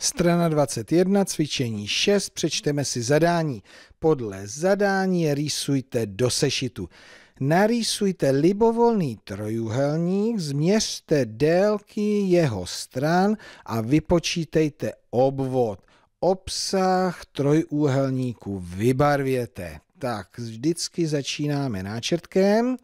Strana 21, cvičení 6, přečteme si zadání. Podle zadání rýsujte do sešitu. Narýsujte libovolný trojuhelník, změřte délky jeho stran a vypočítejte obvod. Obsah trojúhelníku vybarvěte. Tak, vždycky začínáme náčrtkem.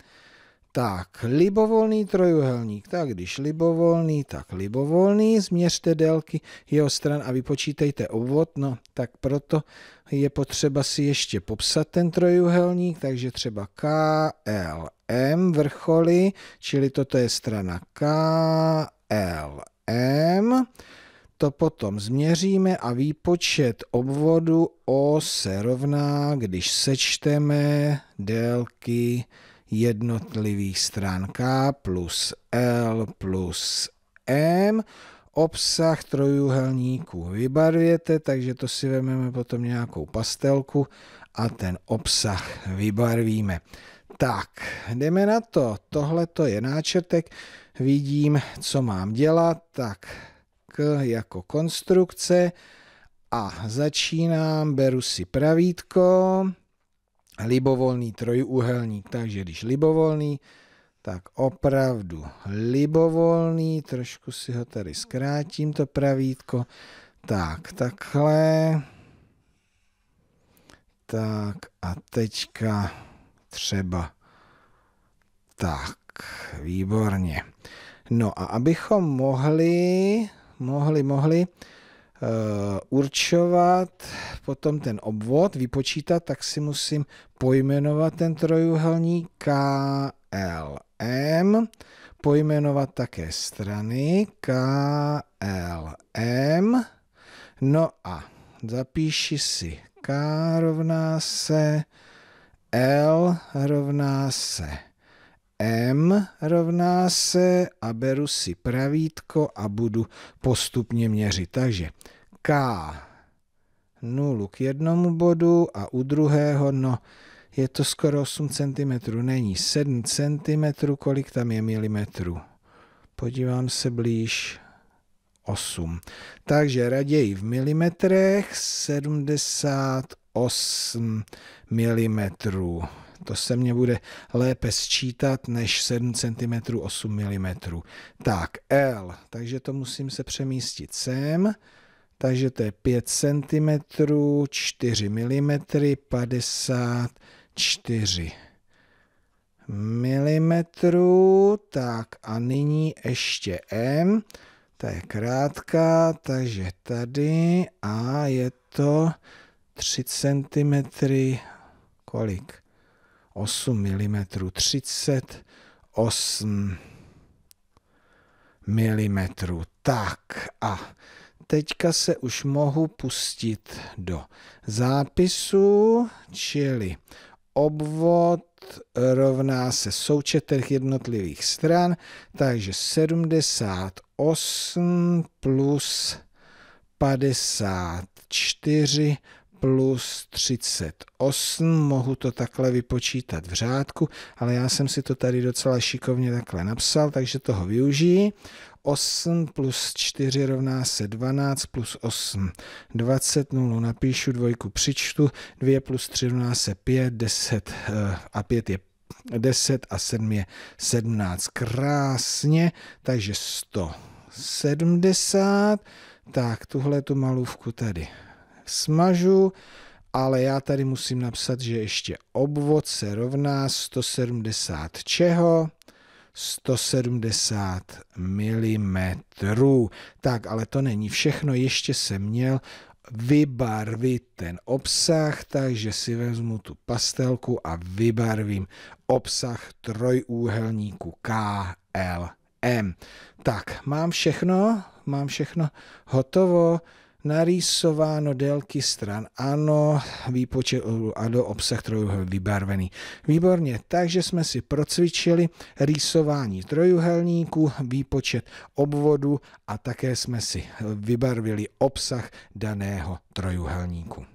Tak, libovolný trojuhelník. Tak když libovolný, tak libovolný. Změřte délky jeho stran a vypočítejte obvod. No, tak proto je potřeba si ještě popsat ten trojuhelník, takže třeba KLM vrcholy, čili toto je strana KLM. To potom změříme a výpočet obvodu O se rovná, když sečteme délky jednotlivých stran K plus L plus M obsah trojuhelníku vybarvěte, takže to si vezmeme potom nějakou pastelku a ten obsah vybarvíme. Tak, jdeme na to. Tohle to je náčrtek. Vidím, co mám dělat. Tak, k jako konstrukce a začínám. Beru si pravítko, libovolný trojúhelník. Takže když libovolný, tak opravdu libovolný, trošku si ho tady zkrátím, to pravítko. Tak, takhle. Tak a teďka třeba. Tak, výborně. No a abychom mohli, mohli, mohli, Eh, určovat potom ten obvod, vypočítat, tak si musím pojmenovat ten trojuhelník KLM, pojmenovat také strany KLM, no a zapíši si K rovná se L rovná se m rovná se a beru si pravítko a budu postupně měřit. Takže k 0 k jednomu bodu a u druhého, no, je to skoro 8 cm, není 7 cm, kolik tam je milimetrů. Podívám se blíž 8. Takže raději v milimetrech 78 8 mm. To se mně bude lépe sčítat než 7 cm 8 mm. Tak, L, takže to musím se přemístit sem. Takže to je 5 cm, 4 mm, 54 mm. Tak a nyní ještě M. Ta je krátká, takže tady a je to 3 cm, kolik? 8 mm, 38 mm. Tak a teďka se už mohu pustit do zápisu, čili obvod rovná se součet těch jednotlivých stran, takže 78 plus 54 plus 38, mohu to takhle vypočítat v řádku, ale já jsem si to tady docela šikovně takhle napsal, takže toho využiji. 8 plus 4 rovná se 12 plus 8, 20, 0 napíšu, dvojku přičtu, 2 plus 3 rovná se 5, 10 eh, a 5 je 10 a 7 je 17. Krásně, takže 170. Tak, tuhle tu malůvku tady smažu, ale já tady musím napsat, že ještě obvod se rovná 170 čeho? 170 mm. Tak, ale to není všechno, ještě jsem měl vybarvit ten obsah, takže si vezmu tu pastelku a vybarvím obsah trojúhelníku KLM. Tak, mám všechno, mám všechno hotovo narýsováno délky stran, ano, výpočet a do obsah trojuhelný vybarvený. Výborně, takže jsme si procvičili rýsování trojuhelníku, výpočet obvodu a také jsme si vybarvili obsah daného trojuhelníku.